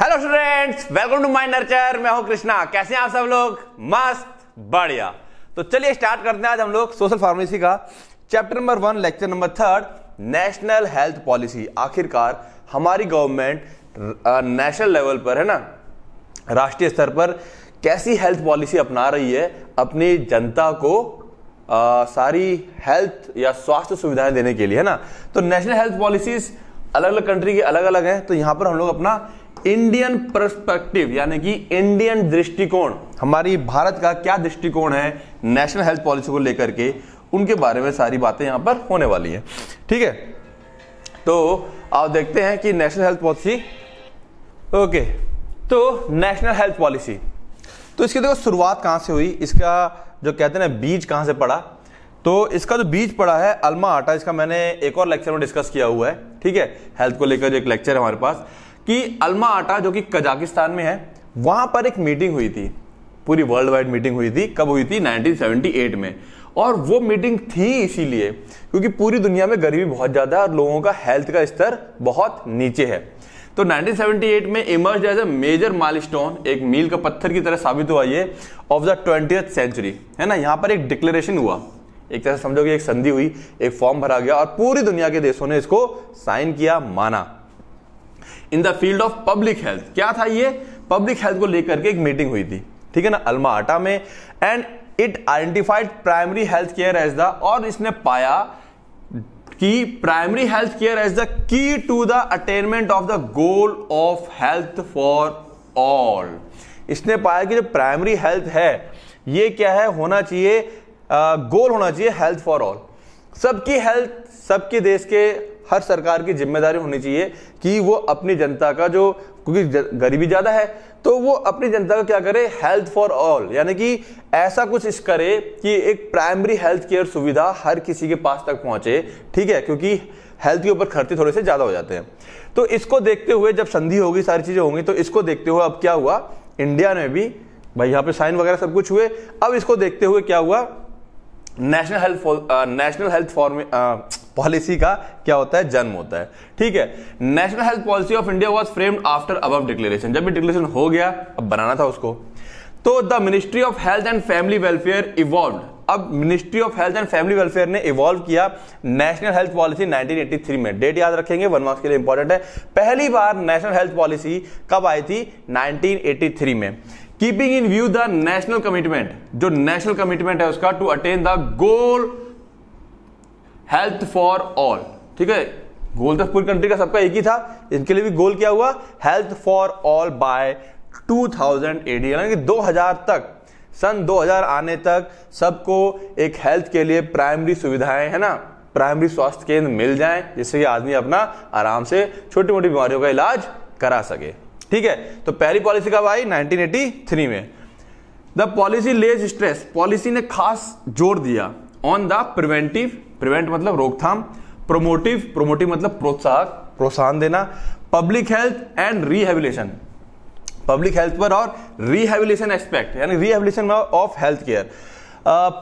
hello students welcome to my nurture मैं हूं कृष्णा कैसे हैं आप सब लोग मस्त बढ़िया तो चलिए स्टार्ट करते हैं आज हम लोग सोशल फार्मेसी का chapter number one lecture number third national health policy आखिरकार हमारी गवर्नमेंट नेशनल लेवल पर है ना राष्ट्रीय स्तर पर कैसी हेल्थ पॉलिसी अपना रही है अपनी जनता को आ, सारी हेल्थ या स्वास्थ्य सुविधाएं देने के लिए है ना तो नेशनल हेल्थ पॉलिसीज अलग अलग कंट्री के अलग अलग हैं तो यहाँ पर हम लोग अपना इंडियन परस्पेक्टिव यानी कि इंडियन दृष्टिकोण हमारी भारत का क्या दृष्टिकोण है नेशनल हेल्थ पॉलिसी को लेकर के उनके बारे में सारी बातें यहां पर होने वाली हैं ठीक है तो आप देखते हैं कि नेशनल हेल्थ पॉलिसी ओके तो नेशनल हेल्थ पॉलिसी तो इसकी देखो शुरुआत कहां से हुई इसका जो कहते हैं ना बीज कहां से पड़ा तो इसका जो बीज पड़ा है अल्मा आटा इसका मैंने एक और लेक्चर में डिस्कस किया हुआ है ठीक है हेल्थ को लेकर एक लेक्चर है हमारे पास कि अल्मा आटा जो कि कजाकिस्तान में है वहां पर एक मीटिंग हुई थी पूरी वर्ल्ड वाइड मीटिंग हुई थी कब हुई थी 1978 में और वो मीटिंग थी इसीलिए क्योंकि पूरी दुनिया में गरीबी बहुत ज़्यादा है और लोगों का हेल्थ का स्तर बहुत नीचे है तो 1978 में emerge as a major mile एक मील का पत्थर की तरह साबित हुआ ये ऑफ द ट्वेंटी सेंचुरी है ना यहां पर एक डिक्लेरेशन हुआ एक तरह समझो कि एक संधि हुई एक फॉर्म भरा गया और पूरी दुनिया के देशों ने इसको साइन किया माना in the field of public health क्या था ये पब्लिक हेल्थ को लेकर के एक मीटिंग हुई थी ठीक है ना अल्माटा में and it identified primary health care as the और इसने पाया कि primary health care as the key to the attainment of the goal of health for all इसने पाया कि जो प्राइमरी हेल्थ है ये क्या है होना चाहिए गोल होना चाहिए हेल्थ फॉर ऑल सबकी हेल्थ सबके देश के हर सरकार की जिम्मेदारी होनी चाहिए कि वो अपनी जनता का जो क्योंकि गरीबी ज़्यादा है तो वो अपनी जनता का क्या करे हेल्थ फॉर ऑल यानी कि ऐसा कुछ इस करे कि एक प्राइमरी हेल्थ केयर सुविधा हर किसी के पास तक पहुंचे ठीक है क्योंकि हेल्थ के ऊपर खर्चे थोड़े से ज़्यादा हो जाते हैं तो इसको देखते हुए जब संधि होगी सारी चीज़ें होंगी तो इसको देखते हुए अब क्या हुआ इंडिया में भी भाई यहां पे साइन वगैरह सब कुछ हुए अब इसको देखते हुए क्या हुआ national health national health form policy का क्या होता है जन्म होता है ठीक है national health policy of India was framed after अब डिक्लेरेशन जब भी डिक्लेरेशन हो गया अब बनाना था उसको तो the ministry of health and family welfare evolve अब ministry of health and family welfare ने इवॉल्व किया नेशनल हेल्थ पॉलिसी 1983 में डेट याद रखेंगे वन मार्क्स के लिए इंपॉर्टेंट है पहली बार नेशनल हेल्थ पॉलिसी कब आई थी 1983 में keeping in view the national commitment जो नेशनल कमिटमेंट है उसका to attain the goal health for all ठीक है गोल तो पूरी कंट्री का सबका एक ही था इनके लिए भी गोल क्या हुआ health for all by 2000 thousand AD यानी कि 2000 तक सन 2000 आने तक सबको एक हेल्थ के लिए प्राइमरी सुविधाएं है ना प्राइमरी स्वास्थ्य केंद्र मिल जाएं जिससे कि आदमी अपना आराम से छोटी मोटी बीमारियों का इलाज करा सके ठीक है तो पहली पॉलिसी कब आई 1983 में the policy lays stress policy ने खास जोर दिया ऑन द प्रिवेंटिव प्रिवेंट मतलब रोकथाम प्रोमोटिव प्रोमोटिव मतलब प्रोत्साहन प्रोत्साहन देना public health and rehabilitation public health पर और रिहेबिलेशन एस्पेक्ट यानी rehabilitation of health care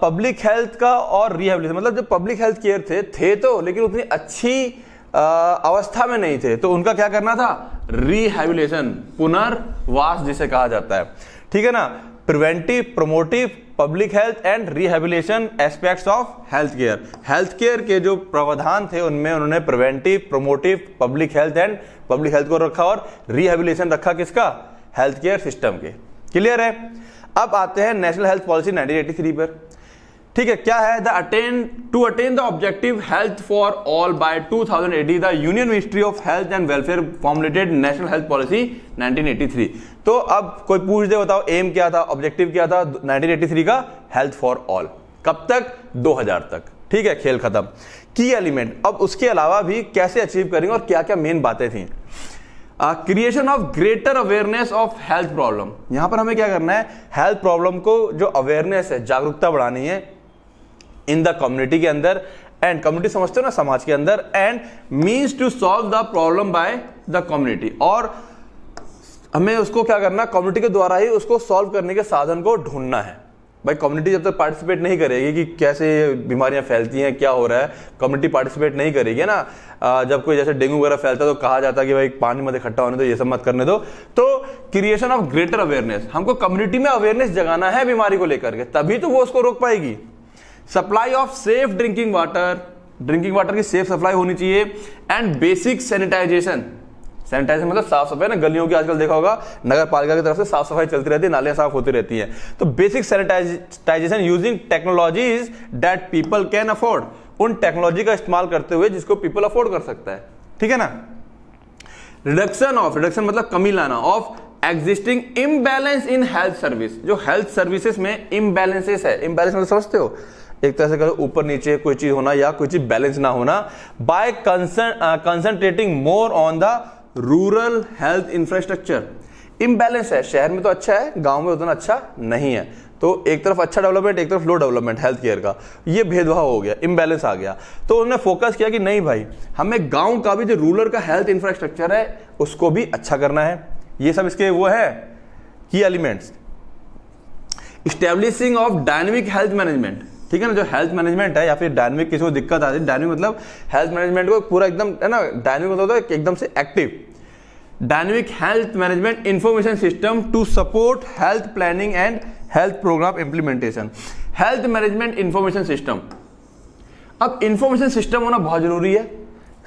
public health का और रिहेबिलेशन मतलब जो पब्लिक हेल्थ केयर थे थे तो लेकिन उतनी अच्छी uh, अवस्था में नहीं थे तो उनका क्या करना था रिहेबिलेशन पुनर्वास जिसे कहा जाता है ठीक है ना preventive promotive public health and rehabilitation aspects of health care health care के जो प्रावधान थे उनमें उन्होंने preventive promotive public health and public health को रखा और रिहेबिलेशन रखा किसका हेल्थ केयर सिस्टम के क्लियर है अब आते हैं नेशनल हेल्थ पॉलिसी 1983 पर ठीक है क्या है the attain to attain the objective health for all by 2080 the union ministry of health and welfare formulated national health policy 1983 तो अब कोई पूछ दे बताओ एम क्या था ऑब्जेक्टिव क्या था 1983 का हेल्थ फॉर ऑल कब तक 2000 तक ठीक है खेल खत्म की एलिमेंट अब उसके अलावा भी कैसे अचीव करेंगे और क्या क्या मेन बातें थी creation of greater awareness of health problem यहां पर हमें क्या करना है हेल्थ प्रॉब्लम को जो अवेयरनेस है जागरूकता बढ़ानी है इन द कम्युनिटी के अंदर एंड कम्युनिटी समझते हो ना समाज के अंदर and means to solve the problem by the community और हमें उसको क्या करना कम्युनिटी के द्वारा ही उसको सॉल्व करने के साधन को ढूंढना है भाई कम्युनिटी जब तक पार्टिसिपेट नहीं करेगी कि कैसे बीमारियां फैलती हैं क्या हो रहा है कम्युनिटी पार्टिसिपेट नहीं करेगी ना जब कोई जैसे डेंगू वगैरह फैलता है तो कहा जाता है कि भाई पानी मत इकट्ठा होने दो ये सब मत करने दो तो क्रिएशन ऑफ ग्रेटर अवेयरनेस हमको कम्युनिटी में अवेयरनेस जगाना है बीमारी को लेकर के तभी तो वो उसको रोक पाएगी supply of safe drinking water drinking water की सेफ सप्लाई होनी चाहिए एंड बेसिक सैनिटाइजेशन सैनिटाइजेशन मतलब साफ सफाई ना गलियों की आजकल देखा होगा नगर पालिका की तरफ से साफ सफाई चलती रहती है नालियां साफ होती रहती हैं तो basic sanitisation using technologies that people can afford उन टेक्नोलॉजी का इस्तेमाल करते हुए जिसको पीपल अफोर्ड कर सकता है ठीक है ना रिडक्शन ऑफ रिडक्शन मतलब कमी लाना of existing imbalance in health service जो हेल्थ सर्विसेज में इम्बैलेंसेस है इम्बैलेंस मतलब समझते हो एक तरह से करो ऊपर नीचे कोई चीज होना या कोई चीज बैलेंस ना होना by concentrating more on the rural health infrastructure imbalance है शहर में तो अच्छा है गांव में उतना अच्छा नहीं है तो एक तरफ अच्छा डेवलपमेंट एक तरफ लो डेवलपमेंट हेल्थ केयर का ये भेदभाव हो गया इम्बैलेंस आ गया तो उन्होंने फोकस किया कि नहीं भाई हमें गांव का भी जो रूरल का हेल्थ इंफ्रास्ट्रक्चर है उसको भी अच्छा करना है ये सब इसके वो है की elements establishing of dynamic health management ठीक है ना जो हेल्थ मैनेजमेंट है या फिर डायनेमिक किसी को दिक्कत आती है डायनेमिक मतलब हेल्थ मैनेजमेंट को पूरा एकदम है ना डायनेमिक मतलब तो एकदम से active dynamic health management information system to support health planning and health programme implementation health management information system अब इंफॉर्मेशन सिस्टम होना बहुत जरूरी है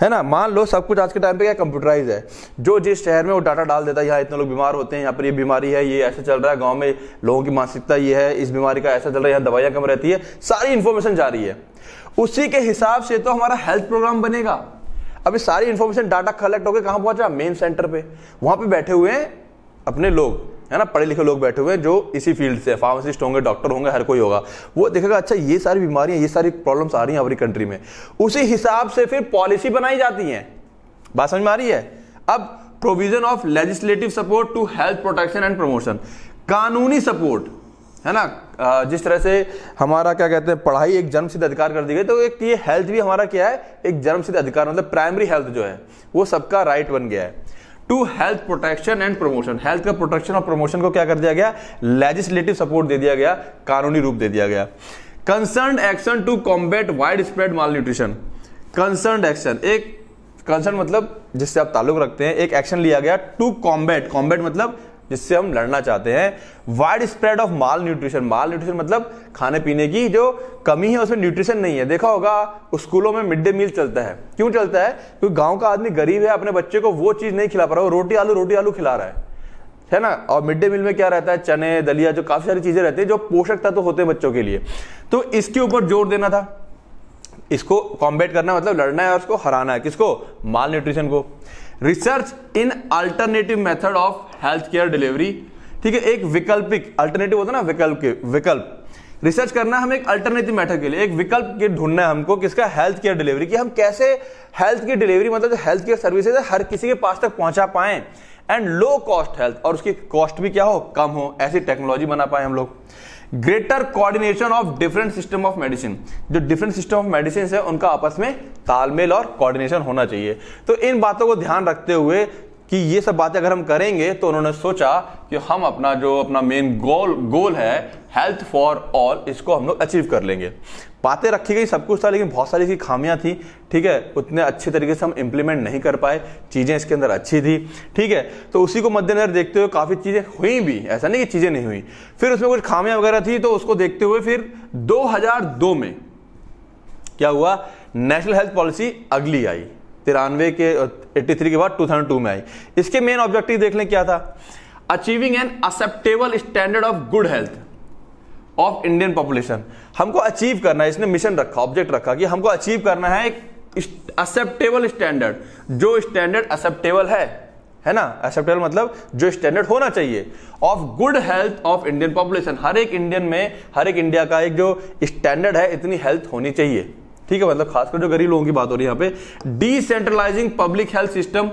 है ना मान लो सब कुछ आज के टाइम पे क्या कंप्यूटराइज है जो जिस शहर में वो डाटा डाल देता है यहाँ इतने लोग बीमार होते हैं यहाँ पर ये बीमारी है ये ऐसा चल रहा है गाँव में लोगों की मानसिकता ये है इस बीमारी का ऐसा चल रहा है यहाँ दवाइयाँ कम रहती है सारी इन्फॉर्मेशन जा रही है उसी के हिसाब से तो हमारा हेल्थ प्रोग्राम बनेगा अभी सारी इन्फॉर्मेशन डाटा कलेक्ट होकर कहाँ पहुंचा मेन सेंटर पे वहां पे बैठे हुए हैं अपने लोग है ना पढ़े लिखे लोग बैठे हुए हैं जो इसी फील्ड से फार्मासिस्ट होंगे डॉक्टर होंगे हर कोई होगा वो देखेगा अच्छा ये सारी बीमारियां ये सारी प्रॉब्लम्स आ रही हैं हमारी कंट्री में उसी हिसाब से फिर पॉलिसी बनाई जाती है बात समझ में आ रही है अब provision of legislative support to health protection and promotion कानूनी सपोर्ट है ना जिस तरह से हमारा क्या कहते हैं पढ़ाई एक जन्म सिद्ध अधिकार कर दी गई तो एक ये हेल्थ भी हमारा क्या है एक जन्म सिद्ध अधिकार मतलब प्राइमरी हेल्थ जो है वो सबका राइट बन गया है to health protection and promotion health का प्रोटेक्शन और प्रमोशन को क्या कर दिया गया लेजिस्लेटिव सपोर्ट दे दिया गया कानूनी रूप दे दिया गया concern action to combat widespread malnutrition concern action एक कंसर्न मतलब जिससे आप ताल्लुक रखते हैं एक एक्शन लिया गया टू कॉम्बेट कॉम्बेट मतलब जिससे हम लड़ना चाहते हैं widespread of malnutrition malnutrition मतलब खाने पीने की जो कमी है उसमें न्यूट्रिशन नहीं है देखा होगा स्कूलों में मिड डे मील चलता है क्यों चलता है क्योंकि गांव का आदमी गरीब है अपने बच्चे को वो चीज़ नहीं खिला पा रहा वो रोटी आलू रोटी आलू खिला रहा है है ना और मिड डे मील में क्या रहता है चने दलिया जो काफ़ी सारी चीज़ें रहती है जो पोषक तत्व तो होते हैं बच्चों के लिए तो इसके ऊपर जोर देना था इसको कॉम्बेट करना मतलब लड़ना है और उसको हराना है किसको माल न्यूट्रिशन को research in alternative method of health care delivery ठीक है एक विकल्पिक अल्टरनेटिव होता है ना विकल्प विकल्प रिसर्च करना हम एक अल्टरनेटिव मेथड के लिए एक विकल्प के ढूंढना है हमको किसका हेल्थ केयर डिलीवरी की हम कैसे हेल्थ की डिलीवरी मतलब जो हेल्थ केयर सर्विसेज है हर किसी के पास तक पहुंचा पाए एंड लो कॉस्ट हेल्थ और उसकी कॉस्ट भी क्या हो कम हो ऐसी टेक्नोलॉजी बना पाए हम लोग greater coordination of different system of medicine जो डिफरेंट सिस्टम ऑफ मेडिसिन है उनका आपस में तालमेल और कोऑर्डिनेशन होना चाहिए तो इन बातों को ध्यान रखते हुए कि ये सब बातें अगर हम करेंगे तो उन्होंने सोचा कि हम अपना जो अपना मेन गोल गोल है हेल्थ फॉर ऑल इसको हम लोग अचीव कर लेंगे बातें रखी गई सब कुछ था लेकिन बहुत सारी इसकी खामियां थी ठीक है उतने अच्छे तरीके से हम इंप्लीमेंट नहीं कर पाए चीज़ें इसके अंदर अच्छी थी ठीक है तो उसी को मद्देनजर देखते हुए काफ़ी चीज़ें हुई भी ऐसा नहीं कि चीज़ें नहीं हुई फिर उसमें कुछ खामियां वगैरह थी तो उसको देखते हुए फिर 2002 में क्या हुआ नेशनल हेल्थ पॉलिसी अगली आई तिरानवे के एट्टी थ्री के बाद टू थाउजेंड टू में आई इसके मेन ऑब्जेक्टिव देख लें क्या था achieving an acceptable standard of good health of Indian population हमको अचीव करना है इसने मिशन रखा ऑब्जेक्ट रखा कि हमको अचीव करना है एक एक्सेप्टेबल स्टैंडर्ड जो स्टैंडर्ड एक्सेप्टेबल है है ना एक्सेप्टेबल मतलब जो स्टैंडर्ड होना चाहिए of good health of Indian population हर एक इंडियन में हर एक इंडिया का एक जो स्टैंडर्ड है इतनी हेल्थ होनी चाहिए ठीक है मतलब खासकर जो गरीब लोगों की बात हो रही है यहां पे decentralising public health system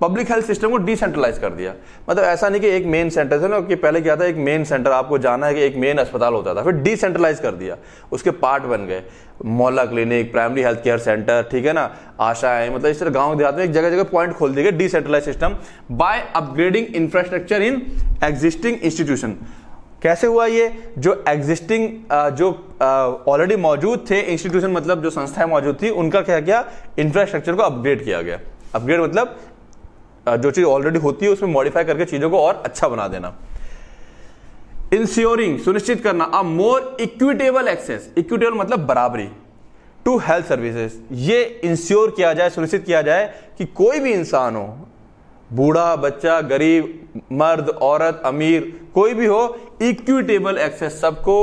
public health system को डिसेंट्रलाइज कर दिया मतलब ऐसा नहीं कि एक मेन सेंटर था ना कि पहले क्या था एक मेन सेंटर आपको जाना है कि एक मेन अस्पताल होता था फिर डिसेंट्रलाइज कर दिया उसके पार्ट बन गए mohalla clinic primary health care centre ठीक है ना आशाएं मतलब इस तरह गांव देहात में एक जगह जगह पॉइंट खोल दिए गए decentralise system by upgrading infrastructure in existing institution कैसे हुआ ये जो एग्जिस्टिंग जो ऑलरेडी मौजूद थे इंस्टीट्यूशन मतलब जो संस्थाएं मौजूद थी उनका क्या क्या इंफ्रास्ट्रक्चर को अपग्रेड किया गया अपग्रेड मतलब जो चीज़ ऑलरेडी होती है उसमें मॉडिफाई करके चीज़ों को और अच्छा बना देना इंश्योरिंग सुनिश्चित करना a more equitable access equitable मतलब बराबरी टू हेल्थ सर्विसेज ये इंश्योर किया जाए सुनिश्चित किया जाए कि कोई भी इंसान हो बूढ़ा बच्चा गरीब मर्द औरत अमीर कोई भी हो इक्विटेबल एक्सेस सबको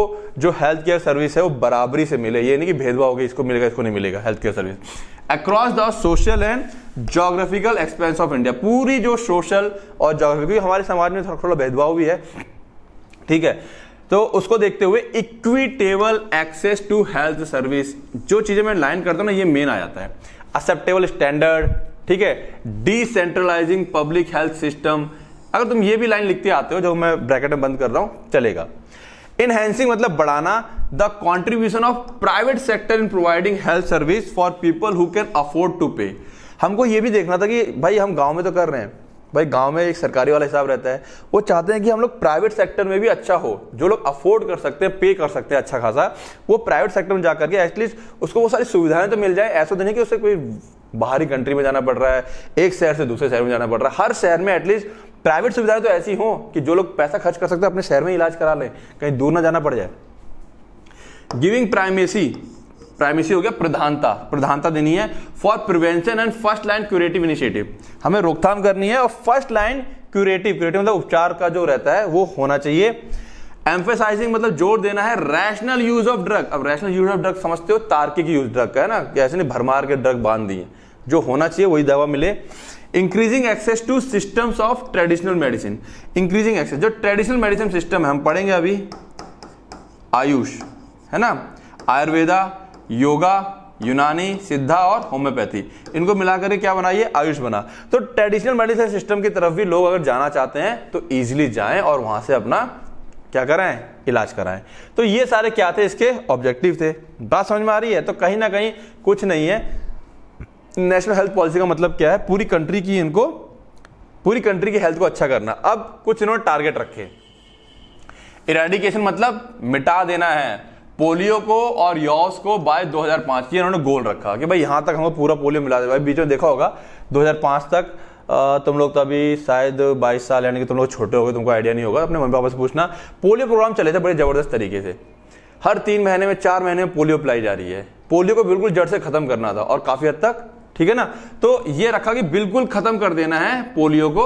जो हेल्थ केयर सर्विस है वो बराबरी से मिले ये नहीं कि भेदभाव होगी इसको मिलेगा इसको नहीं मिलेगा health care service across the social and geographical expanse of India पूरी जो सोशल और जोग्राफिकल हमारे समाज में थोड़ा थोड़ा भेदभाव भी है ठीक है तो उसको देखते हुए equitable access to health service जो चीजें मैं लाइन करता हूँ ना ये मेन आ जाता है एक्सेप्टेबल स्टैंडर्ड ठीक है डिसेंट्रलाइजिंग पब्लिक हेल्थ सिस्टम अगर तुम ये भी लाइन लिखते आते हो जो मैं ब्रैकेट में बंद कर रहा हूं चलेगा इनहेंसिंग मतलब बढ़ाना the contribution of private sector in providing health service for people who can afford to pay हमको ये भी देखना था कि भाई हम गाँव में तो कर रहे हैं भाई गांव में एक सरकारी वाला हिसाब रहता है वो चाहते हैं कि हम लोग प्राइवेट सेक्टर में भी अच्छा हो जो लोग अफोर्ड कर सकते हैं पे कर सकते हैं अच्छा खासा वो प्राइवेट सेक्टर में जाकर के एटलीस्ट उसको वो सारी सुविधाएं तो मिल जाए ऐसा तो नहीं कि उसे कोई बाहरी कंट्री में जाना पड़ रहा है एक शहर से दूसरे शहर में जाना पड़ रहा है हर शहर में एटलीस्ट प्राइवेट सुविधाएं तो ऐसी हों कि जो लोग पैसा खर्च कर सकते हैं अपने शहर में इलाज करा लें कहीं दूर ना जाना पड़ जाए गिविंग प्राइमेसी प्राइमेसी हो गया प्रधानता प्रधानता देनी है for prevention and first line curative initiative हमें रोकथाम करनी है और फर्स्ट लाइन क्यूरेटिव क्यूरेटिव मतलब उपचार का जो रहता है वो होना चाहिए एम्फेसाइजिंग मतलब जोर देना है रैशनल यूज ऑफ ड्रग अब रैशनल यूज ऑफ ड्रग समझते हो तार्किक यूज ड्रग का है ना ऐसे नहीं भरमार के ड्रग बांध दिए जो होना चाहिए वही दवा मिले increasing access to systems of traditional medicine increasing access जो ट्रेडिशनल मेडिसिन सिस्टम है हम पढ़ेंगे अभी आयुष है ना आयुर्वेदा योगा यूनानी सिद्धा और होम्योपैथी इनको मिलाकर के क्या बनाइए आयुष बना तो ट्रेडिशनल मेडिसिन सिस्टम की तरफ भी लोग अगर जाना चाहते हैं तो ईजिली जाएं और वहां से अपना क्या कराएं इलाज कराएं तो ये सारे क्या थे इसके ऑब्जेक्टिव थे बात समझ में आ रही है तो कहीं ना कहीं कुछ नहीं है नेशनल हेल्थ पॉलिसी का मतलब क्या है पूरी कंट्री की इनको पूरी कंट्री की हेल्थ को अच्छा करना अब कुछ इन्होंने टारगेट रखे इराडिकेशन मतलब मिटा देना है पोलियो को और यौस को बाय 2005 की इन्होंने गोल रखा कि भाई यहाँ तक हमको पूरा पोलियो मिला दे भाई बीच में देखा होगा 2005 तक तुम लोग तो अभी शायद 22 साल यानी कि तुम लोग छोटे हो गए तुमको आइडिया नहीं होगा अपने मम्मी पापा से पूछना पोलियो प्रोग्राम चले थे बड़े ज़बरदस्त तरीके से हर तीन महीने में चार महीने में पोलियो पिलाई जा रही है पोलियो को बिल्कुल जड़ से खत्म करना था और काफ़ी हद तक ठीक है ना तो ये रखा कि बिल्कुल खत्म कर देना है पोलियो को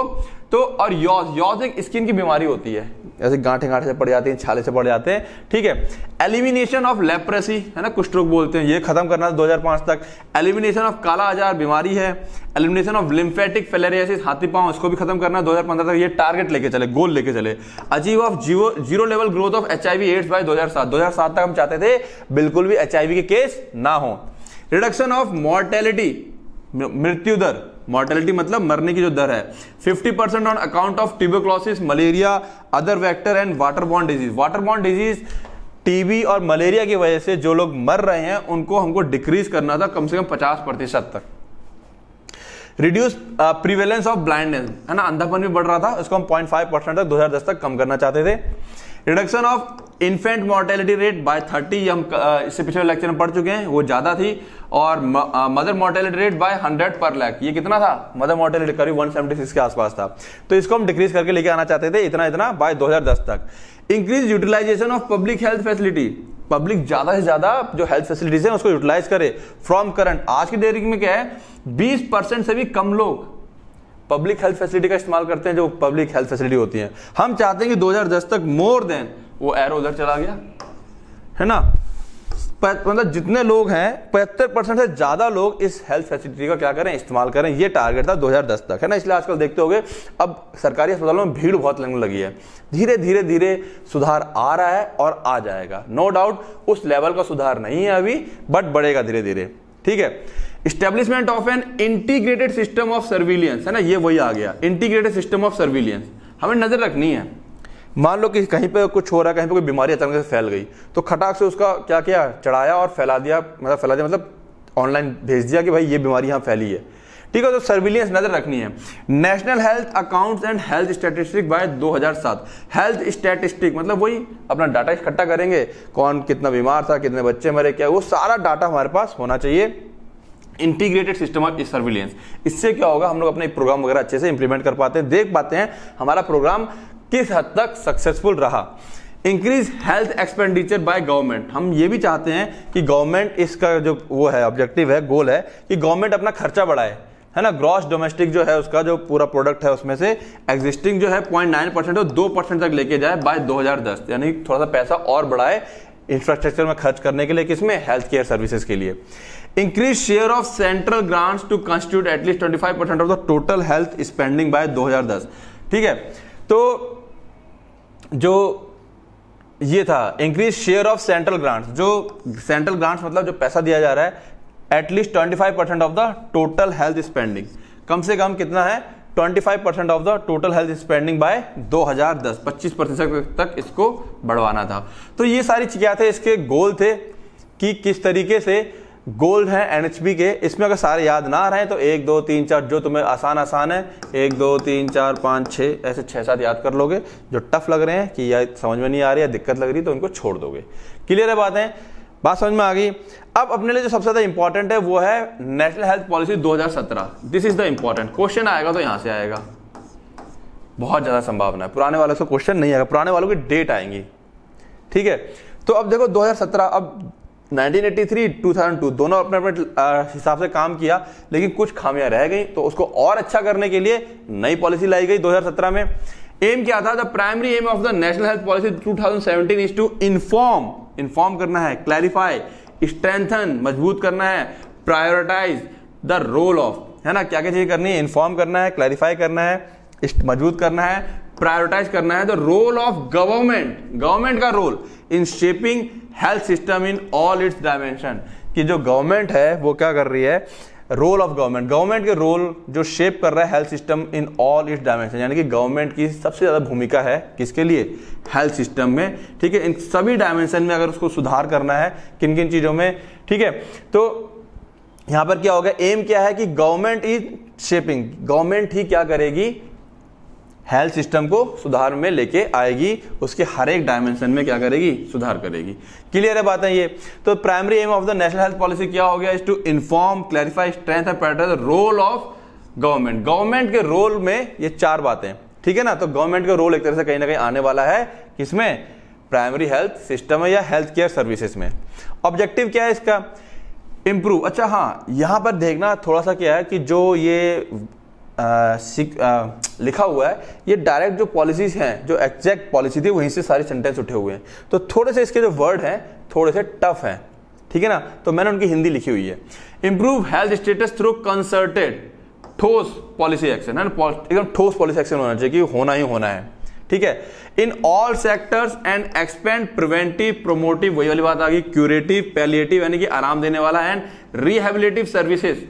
तो और यौज यॉज एक स्किन की बीमारी होती है जैसे गांठे गांठे से पड़ जाते हैं छाले से पड़ जाते हैं ठीक है एलिमिनेशन ऑफ लेप्रेसी है ना कुछ रोग बोलते हैं ये खत्म करना दो हजार पांच तक एलिमिनेशन ऑफ काला आजार बीमारी है एलिमिनेशन ऑफ लिम्फेटिक फेलेरियासिस हाथी पांव इसको भी खत्म करना दो हजार पंद्रह तक ये टारगेट लेके चले गोल लेके चले achieve of zero zero level growth of H I V AIDS by दो हजार सात दो हजार सात तक हम चाहते थे बिल्कुल भी एच आई वी के केस ना हो रिडक्शन ऑफ मॉर्टेलिटी मृत्यु दर मॉर्टेलिटी मतलब मरने की जो दर है 50 percent on account of tuberculosis malaria other vector and water bond disease water bond disease TB और मलेरिया की वजह से जो लोग मर रहे हैं उनको हमको डिक्रीज करना था कम से कम पचास प्रतिशत तक रिड्यूस प्रिवेलेंस ऑफ ब्लाइंडनेस है ना अंधापन भी बढ़ रहा था उसको हम पॉइंट फाइव परसेंट तक दो हजार दस तक कम करना चाहते थे reduction of infant mortality rate by 30 हम इससे पिछले लेक्चर में पढ़ चुके हैं वो ज़्यादा थी और मदर मॉर्टेलिटी रेट बाय 100 पर लैक ये कितना था मदर मॉर्टेलिटी करीब 176 के आसपास था तो इसको हम डिक्रीज करके लेके आना चाहते थे इतना इतना बाय 2010 तक increase utilization of public health facility public ज़्यादा से ज़्यादा जो हेल्थ फैसिलिटीज़ है उसको यूटिलाइज करे फ्रॉम करंट आज की डेट में क्या है बीस परसेंट से भी कम लोग पब्लिक हेल्थ फैसिलिटी का इस्तेमाल करते हैं जो पब्लिक हेल्थ फैसिलिटी होती है हम चाहते हैं कि 2010 तक मोर देन वो एरो उधर चला गया है ना मतलब जितने लोग हैं पचहत्तर परसेंट से ज़्यादा लोग इस हेल्थ फैसिलिटी का क्या करें इस्तेमाल करें ये टारगेट था 2010 तक है ना इसलिए आजकल देखते हो अब सरकारी अस्पतालों में भीड़ बहुत लगने लगी है धीरे धीरे धीरे सुधार आ रहा है और आ जाएगा नो no डाउट उस लेवल का सुधार नहीं है अभी बट बढ़ेगा धीरे धीरे ठीक है establishment of an integrated system of surveillance है ना ये वही आ गया इंटीग्रेटेड सिस्टम ऑफ सर्विलियंस हमें नजर रखनी है मान लो कि कहीं पे कुछ हो रहा है कहीं पे कोई बीमारी अचानक से फैल गई तो खटाक से उसका क्या किया चढ़ाया और फैला दिया मतलब फैला दिया मतलब ऑनलाइन भेज दिया कि भाई ये बीमारी यहाँ फैली है ठीक है तो सर्विलियंस नजर रखनी है national health accounts and health statistic by 2007 health statistic मतलब वही अपना डाटा इकट्ठा करेंगे कौन कितना बीमार था कितने बच्चे मरे क्या वो सारा डाटा हमारे पास होना चाहिए इंटीग्रेटेड सिस्टम ऑफ सर्विलेंस इससे क्या होगा हम लोग अपने प्रोग्राम वगैरह अच्छे से इंप्लीमेंट कर पाते हैं देख पाते हैं हमारा प्रोग्राम किस हद तक सक्सेसफुल रहा increase health expenditure by government हम ये भी चाहते हैं कि गवर्नमेंट इसका जो वो है ऑब्जेक्टिव है गोल है कि गवर्नमेंट अपना खर्चा बढ़ाए है ना ग्रॉस डोमेस्टिक जो है उसका जो पूरा प्रोडक्ट है उसमें से एग्जिस्टिंग जो है पॉइंट नाइन परसेंट दो परसेंट तक लेके जाए बाय 2010 यानी थोड़ा सा पैसा और बढ़ाए इंफ्रास्ट्रक्चर में खर्च करने के लिए किसमें हेल्थ केयर सर्विसेज के लिए increase share of central grants to constitute at least twenty percent of the total health spending by 2010 ठीक है तो जो ये था increase share of central grants जो सेंट्रल ग्रांट्स मतलब जो पैसा दिया जा रहा है at least 25 percent of the total health spending कम से कम कितना है 25 percent of the total health spending by 2010 25 प्रतिशत तक इसको बढ़वाना था तो ये सारी क्या थे इसके गोल थे कि किस तरीके से गोल्ड है एनएचबी के इसमें अगर सारे याद ना आ रहे हैं तो एक दो तीन चार जो तुम्हें आसान आसान है एक दो तीन चार पाँच छः ऐसे छः सात याद कर लोगे जो टफ लग रहे हैं कि या समझ में नहीं आ रही या दिक्कत लग रही तो उनको छोड़ दोगे क्लियर है बातें बात समझ में आ गई अब अपने लिए जो सबसे ज़्यादा इंपॉर्टेंट है वो है national health policy 2017 this is the important question आएगा तो यहाँ से आएगा बहुत ज़्यादा संभावना है पुराने वालों से क्वेश्चन नहीं आएगा पुराने वालों की डेट आएंगी ठीक है तो अब देखो 2017 अब 1983, 2002 दोनों अपने अपने हिसाब से काम किया लेकिन कुछ खामियां रह गई तो उसको और अच्छा करने के लिए नई पॉलिसी लाई गई 2017 में एम क्या था the primary aim of the national health policy 2017 thousand is to inform inform करना है क्लैरिफाई स्ट्रेंथन मजबूत करना है प्रायोरिटाइज द रोल ऑफ है ना क्या क्या चीज़ करनी है इन्फॉर्म करना है क्लैरिफाई करना है मजबूत करना है प्रायोरिटाइज करना है the role of government government का role in shaping health system in all its dimension कि जो गवर्नमेंट है वो क्या कर रही है रोल ऑफ गवर्नमेंट गवर्नमेंट के रोल जो शेप कर रहा है health system in all its dimension यानी कि गवर्नमेंट की सबसे ज़्यादा भूमिका है किसके लिए हेल्थ सिस्टम में ठीक है इन सभी डायमेंशन में अगर उसको सुधार करना है किन किन चीज़ों में ठीक है तो यहां पर क्या होगा एम क्या है कि गवर्नमेंट इज शेपिंग गवर्नमेंट ही क्या करेगी हेल्थ सिस्टम को सुधार में लेके आएगी उसके हर एक डायमेंशन में क्या करेगी सुधार करेगी क्लियर है बातें ये तो primary aim of the national health policy क्या हो गया is to inform clarify strength pattern role of government government के रोल में ये चार बातें ठीक है ना तो गवर्नमेंट का रोल एक तरह से कहीं ना कहीं आने वाला है किसमें प्राइमरी हेल्थ सिस्टम है या हेल्थ केयर सर्विसेज में ऑब्जेक्टिव क्या है इसका इम्प्रूव अच्छा हाँ यहाँ पर देखना थोड़ा सा क्या है कि जो ये आ, लिखा हुआ है ये डायरेक्ट जो पॉलिसीज हैं जो एग्जैक्ट पॉलिसी थी वहीं से सारे सेंटेंस उठे हुए हैं तो थोड़े से इसके जो वर्ड हैं थोड़े से टफ हैं ठीक है ना तो मैंने उनकी हिंदी लिखी हुई है improve health status through concerted ठोस पॉलिसी एक्शन है ना एकदम ठोस पॉलिसी एक्शन होना चाहिए कि होना ही होना है ठीक है in all sectors and expand preventive promotive वही वाली बात आ गई क्यूरेटिव पैलिएटिव यानी कि आराम देने वाला and rehabilitative services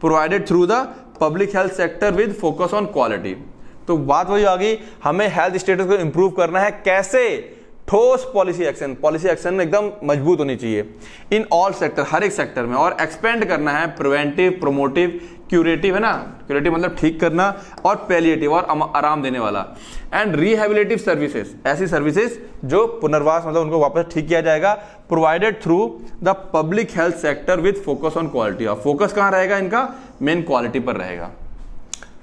provided through the public health sector with focus on quality तो बात वही आ गई हमें हेल्थ स्टेटस को इंप्रूव करना है कैसे ठोस पॉलिसी एक्शन पॉलिसी एक्शन एकदम मजबूत होनी चाहिए इन ऑल सेक्टर हर एक सेक्टर में और एक्सपेंड करना है प्रिवेंटिव प्रोमोटिव क्यूरेटिव है ना क्यूरेटिव मतलब ठीक करना और पैलिएटिव और आराम देने वाला एंड रिहेबिलेटिव सर्विसेज ऐसी सर्विसेज जो पुनर्वास मतलब उनको वापस ठीक किया जाएगा provided through the public health sector with focus on quality और फोकस कहाँ रहेगा इनका मेन क्वालिटी पर रहेगा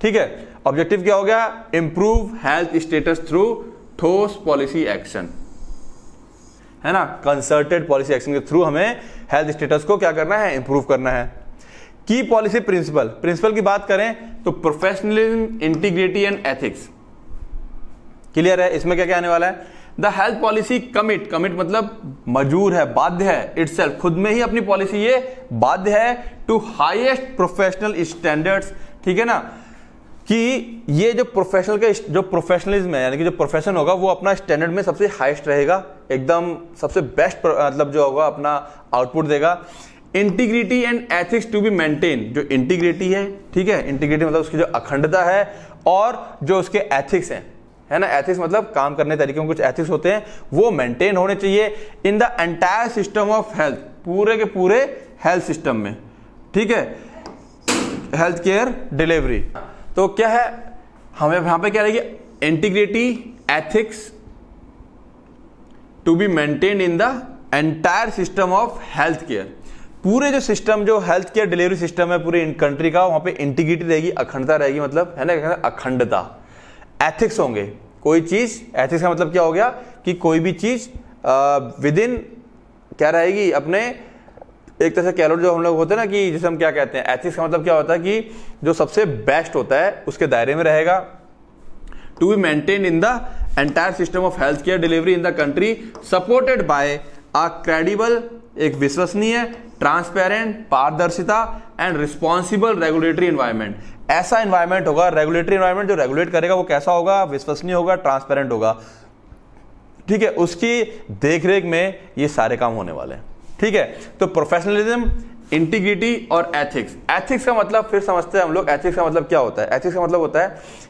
ठीक है ऑब्जेक्टिव क्या हो गया इंप्रूव हेल्थ स्टेटस थ्रू ठोस पॉलिसी एक्शन है ना कंसर्टेड पॉलिसी एक्शन के थ्रू हमें हेल्थ स्टेटस को क्या करना है इंप्रूव करना है की पॉलिसी प्रिंसिपल प्रिंसिपल की बात करें तो professionalism integrity and ethics clear है इसमें क्या क्या आने वाला है the health policy commit commit मतलब मजूर है बाध्य है इट्स खुद में ही अपनी पॉलिसी ये बाध्य है टू हाइएस्ट प्रोफेशनल स्टैंडर्ड्स ठीक है ना कि ये जो प्रोफेशनल का जो प्रोफेशनलिज्म है यानी कि जो प्रोफेशन होगा वो अपना स्टैंडर्ड में सबसे हाईएस्ट रहेगा एकदम सबसे बेस्ट मतलब जो होगा अपना आउटपुट देगा integrity and ethics to be maintain जो इंटीग्रिटी है ठीक है इंटीग्रिटी मतलब उसकी जो अखंडता है और जो उसके एथिक्स हैं है ना एथिक्स मतलब काम करने तरीके में कुछ एथिक्स होते हैं वो मेंटेन होने चाहिए in the entire system of health पूरे के पूरे हेल्थ सिस्टम में ठीक है हेल्थ केयर डिलीवरी तो क्या है हमें यहां पे क्या रहेगी integrity ethics to be maintain in the entire system of health care पूरे जो सिस्टम जो हेल्थ केयर डिलीवरी सिस्टम है पूरे कंट्री का वहां पे इंटीग्रिटी रहेगी अखंडता रहेगी मतलब है ना अखंडता एथिक्स होंगे कोई चीज़ एथिक्स का मतलब क्या हो गया कि कोई भी चीज़ विद इन क्या रहेगी अपने एक तरह से कह लो जो हम लोग होते हैं ना कि जैसे हम क्या कहते हैं एथिक्स का मतलब क्या होता है कि जो सबसे बेस्ट होता है उसके दायरे में रहेगा to be maintain in the entire system of health care delivery in the country supported by a credible एक विश्वसनीय ट्रांसपेरेंट पारदर्शिता एंड रिस्पॉन्सिबल रेगुलेटरी इन्वायरमेंट ऐसा इन्वायरमेंट होगा रेगुलेटरी इन्वायरमेंट जो रेगुलेट करेगा वो कैसा होगा विश्वसनीय होगा ट्रांसपेरेंट होगा ठीक है उसकी देखरेख में ये सारे काम होने वाले हैं ठीक है तो प्रोफेशनलिज्म इंटीग्रिटी और एथिक्स एथिक्स का मतलब फिर समझते हैं हम लोग एथिक्स का मतलब क्या होता है एथिक्स का मतलब होता है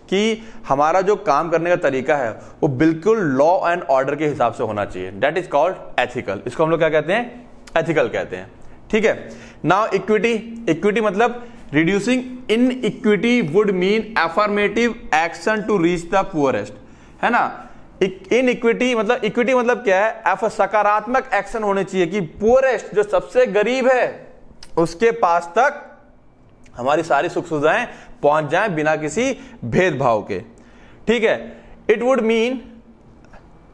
कि हमारा जो काम करने का तरीका है वो बिल्कुल लॉ एंड ऑर्डर के हिसाब से होना चाहिए डेट इज कॉल्ड एथिकल इसको हम लोग क्या कहते हैं एथिकल कहते हैं ठीक है नाउ इक्विटी इक्विटी मतलब reducing inequity would mean affirmative action to reach the poorest है ना इन इक्विटी मतलब इक्विटी मतलब क्या है सकारात्मक एक्शन होने चाहिए कि पुअरेस्ट जो सबसे गरीब है उसके पास तक हमारी सारी सुख सुविधाएं पहुंच जाएं बिना किसी भेदभाव के ठीक है इट वुड मीन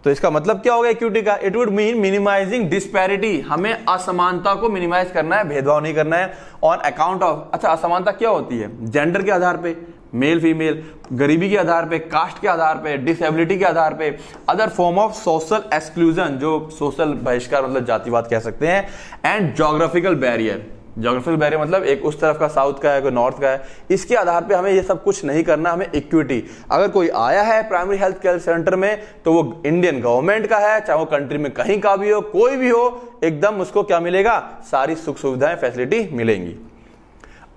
तो इसका मतलब क्या होगा इक्विटी का it would mean minimizing disparity हमें असमानता को मिनिमाइज करना है भेदभाव नहीं करना है ऑन अकाउंट ऑफ अच्छा असमानता क्या होती है जेंडर के आधार पे मेल फीमेल गरीबी के आधार पे कास्ट के आधार पे डिसेबिलिटी के आधार पे other form of social exclusion जो सोशल बहिष्कार मतलब जातिवाद कह सकते हैं and geographical barrier geographical barrier मतलब एक उस तरफ का साउथ का है कोई नॉर्थ का है इसके आधार पे हमें ये सब कुछ नहीं करना हमें इक्विटी अगर कोई आया है प्राइमरी हेल्थ केयर सेंटर में तो वो इंडियन गवर्नमेंट का है चाहे वो कंट्री में कहीं का भी हो कोई भी हो एकदम उसको क्या मिलेगा सारी सुख सुविधाएं फैसिलिटी मिलेंगी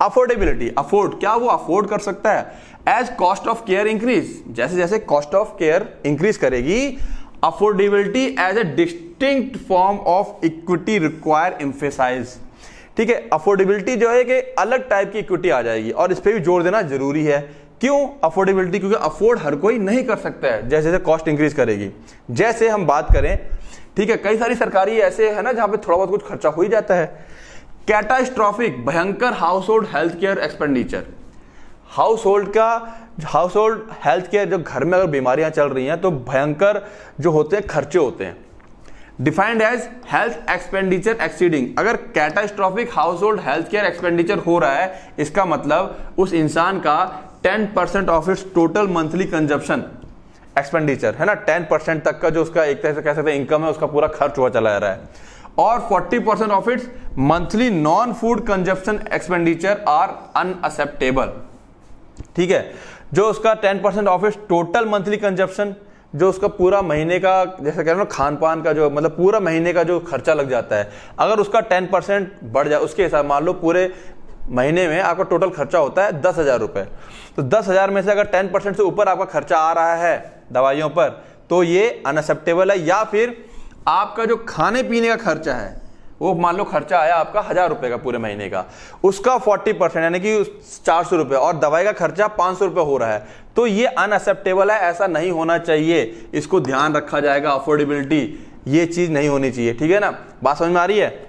अफोर्डेबिलिटी अफोर्ड क्या वो अफोर्ड कर सकता है as cost of care increase जैसे जैसे कॉस्ट ऑफ केयर इंक्रीज करेगी affordability as a distinct form of equity require emphasize ठीक है अफोर्डेबिलिटी जो है कि अलग टाइप की इक्विटी आ जाएगी और इस पर भी जोर देना जरूरी है क्यों अफोर्डेबिलिटी क्योंकि अफोर्ड हर कोई नहीं कर सकता है जैसे जैसे कॉस्ट इंक्रीज करेगी जैसे हम बात करें ठीक है कई सारी सरकारी ऐसे है ना जहां पे थोड़ा बहुत कुछ खर्चा हो ही जाता है कैटास्ट्रॉफिक भयंकर household health care expenditure household का हाउस होल्ड हेल्थ केयर जो घर में अगर बीमारियां चल रही हैं तो भयंकर जो होते हैं खर्चे होते हैं defined as health expenditure exceeding अगर catastrophic household health care expenditure हो रहा है इसका मतलब उस इंसान का 10 percent of its total monthly consumption expenditure है ना 10 परसेंट तक का जो उसका एक तरह से कह सकते हैं इनकम है उसका पूरा खर्च हुआ चला जा रहा है और 40 percent of its monthly non food consumption expenditure are unacceptable ठीक है जो उसका 10 percent of its total monthly consumption जो उसका पूरा महीने का जैसे कह रहे हो खान पान का जो मतलब पूरा महीने का जो खर्चा लग जाता है अगर उसका टेन परसेंट बढ़ जाए उसके हिसाब मान लो पूरे महीने में आपका टोटल खर्चा होता है दस हज़ार रुपये तो दस हज़ार में से अगर टेन परसेंट से ऊपर आपका खर्चा आ रहा है दवाइयों पर तो ये अनएक्सेप्टेबल है या फिर आपका जो खाने पीने का खर्चा है वो मान लो खर्चा आया आपका हजार रुपए का पूरे महीने का उसका फोर्टी परसेंट यानी कि चार सौ रुपए और दवाई का खर्चा पांच सौ रुपए हो रहा है तो ये अनएक्सेप्टेबल है ऐसा नहीं होना चाहिए इसको ध्यान रखा जाएगा अफोर्डेबिलिटी ये चीज़ नहीं होनी चाहिए ठीक है ना बात समझ में आ रही है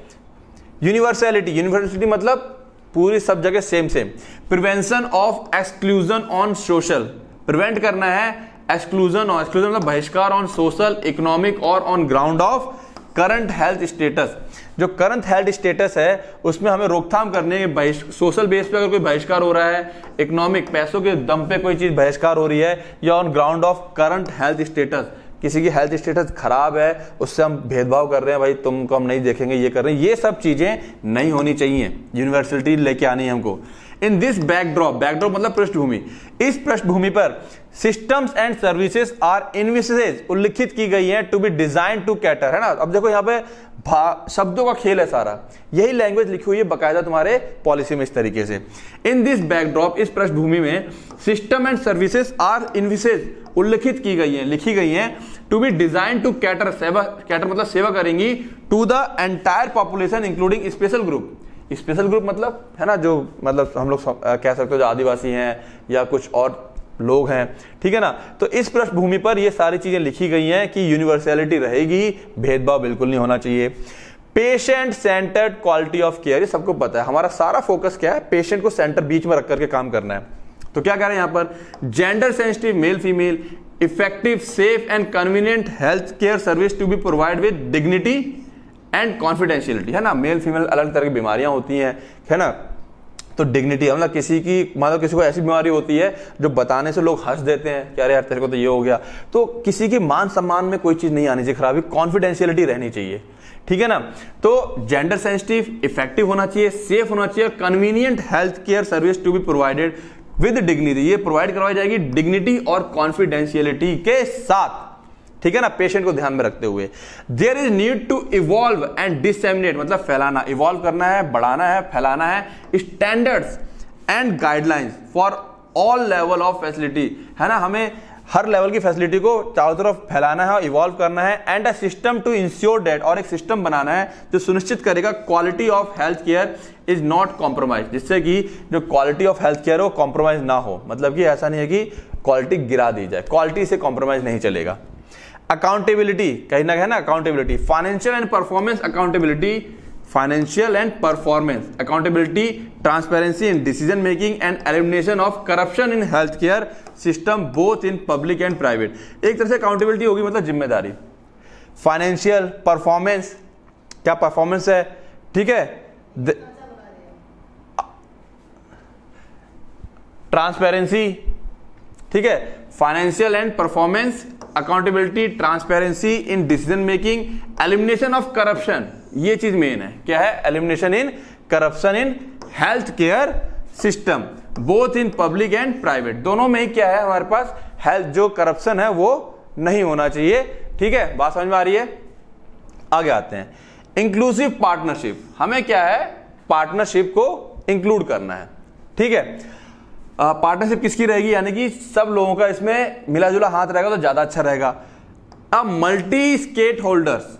यूनिवर्सैलिटी यूनिवर्सिटी मतलब पूरी सब जगह same same prevention of exclusion on social prevent करना है एक्सक्लूजन ऑन एक्सक्लूजन मतलब बहिष्कार ऑन सोशल इकोनॉमिक और on ground of current health status जो करंट हेल्थ स्टेटस है उसमें हमें रोकथाम करने के सोशल बेस पे अगर कोई बहिष्कार हो रहा है इकोनॉमिक पैसों के दम पे कोई चीज बहिष्कार हो रही है या on ground of current health status किसी की हेल्थ स्टेटस खराब है उससे हम भेदभाव कर रहे हैं भाई तुमको हम नहीं देखेंगे ये कर रहे हैं ये सब चीजें नहीं होनी चाहिए यूनिवर्सिटी लेके आनी है हमको इन दिस बैकड्रॉप बैकड्रॉप मतलब पृष्ठभूमि इस पृष्ठभूमि पर systems and services are envisaged उल्लिखित की गई है to be design to cater है ना अब देखो यहाँ पे शब्दों का खेल है सारा यही लैंग्वेज लिखी हुई है बकायदा तुम्हारे पॉलिसी में इस तरीके से इन दिस बैकड्रॉप इस पृष्ठभूमि में system and services are envisaged उल्लिखित की गई हैं लिखी गई हैं to be design to cater सेवा कैटर मतलब सेवा करेंगी to the entire population including special group special group मतलब है ना जो मतलब हम लोग कह सकते हो जो आदिवासी हैं या कुछ और लोग हैं ठीक है ना तो इस पृष्ठभूमि पर ये सारी चीज़ें लिखी गई हैं कि यूनिवर्सैलिटी रहेगी भेदभाव बिल्कुल नहीं होना चाहिए patient centred quality of care ये सबको पता है हमारा सारा फोकस क्या है पेशेंट को सेंटर बीच में रख करके काम करना है तो क्या कह रहे हैं यहां पर gender sensitive male female effective safe and convenient health care service to be provide with dignity and confidentiality है ना मेल फीमेल अलग तरह की बीमारियां होती हैं है ना तो डिग्निटी मतलब किसी की मतलब किसी को ऐसी बीमारी होती है जो बताने से लोग हंस देते हैं कि अरे यार तेरे को तो ये हो गया तो किसी की मान सम्मान में कोई चीज़ नहीं आनी चाहिए खराबी कॉन्फिडेंशियलिटी रहनी चाहिए ठीक है ना तो जेंडर सेंसिटिव इफेक्टिव होना चाहिए सेफ होना चाहिए convenient health care service to be provided with dignity ये प्रोवाइड करवाई जाएगी डिग्निटी और कॉन्फिडेंशियलिटी के साथ ठीक है ना पेशेंट को ध्यान में रखते हुए there is need to evolve and disseminate मतलब फैलाना इवॉल्व करना है बढ़ाना है फैलाना है standards and guidelines for all level of facility है ना हमें हर लेवल की फैसिलिटी को चारों तरफ फैलाना है और इवॉल्व करना है and a system to ensure that और एक सिस्टम बनाना है जो सुनिश्चित करेगा quality of health care is not compromise जिससे कि जो क्वालिटी ऑफ हेल्थ केयर हो कॉम्प्रोमाइज ना हो मतलब कि ऐसा नहीं है कि क्वालिटी गिरा दी जाए क्वालिटी से कॉम्प्रोमाइज नहीं चलेगा अकाउंटेबिलिटी कहीं ना कहीं ना accountability financial and performance accountability financial and performance accountability transparency in decision making and elimination of corruption in health care system both in public and private एक तरह से अकाउंटेबिलिटी होगी मतलब जिम्मेदारी फाइनेंशियल परफॉर्मेंस क्या परफॉर्मेंस है ठीक है ट्रांसपेरेंसी ठीक है financial and performance accountability transparency in decision making elimination of corruption ये चीज मेन है क्या है elimination in corruption in health care system both in public and private दोनों में ही क्या है हमारे पास हेल्थ जो करप्शन है वो नहीं होना चाहिए ठीक है बात समझ में आ रही है आगे आते हैं इंक्लूसिव पार्टनरशिप हमें क्या है पार्टनरशिप को इंक्लूड करना है ठीक है पार्टनरशिप किसकी रहेगी यानी कि सब लोगों का इसमें मिला जुला हाथ रहेगा तो ज़्यादा अच्छा रहेगा अब multi state holders